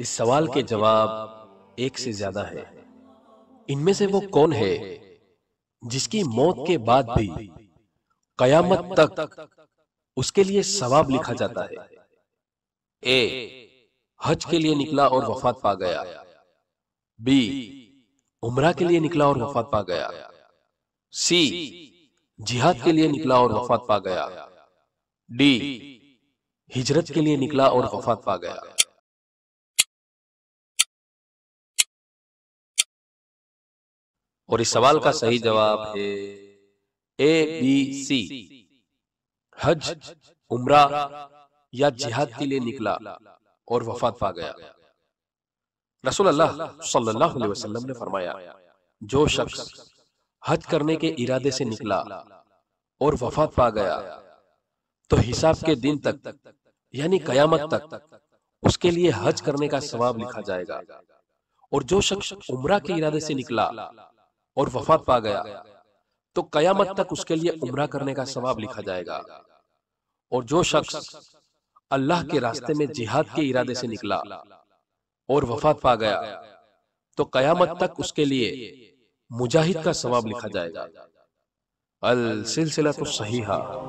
इस सवाल के जवाब एक से ज्यादा है इनमें से वो कौन है जिसकी मौत के बाद भी कयामत तक उसके लिए सवाब लिखा जाता है ए हज के लिए निकला और वफात पा गया बी उमरा के लिए निकला और वफात पा गया सी जिहाद के लिए निकला और वफात पा गया डी हिजरत के लिए निकला और वफात पा गया और इस सवाल का सही जवाब है ए बी सी हज उमरा या जिहाद के लिए निकला और वफात पा गया रसूल अल्लाह सल्लल्लाहु अलैहि वसल्लम ने फरमाया जो शख्स हज करने के इरादे से निकला और वफात पा गया तो हिसाब के दिन तक यानी कयामत तक उसके लिए हज करने का सवाब लिखा जाएगा और जो शख्स उमरा के इरादे से निकला और वफात पा गया तो कयामत तक उसके लिए उम्र करने का सवाब लिखा जाएगा और जो शख्स अल्लाह के रास्ते में जिहाद के इरादे से निकला और वफात पा गया तो कयामत तक उसके लिए मुजाहिद का सवाब लिखा जाएगा अल सिलसिला तो सही हा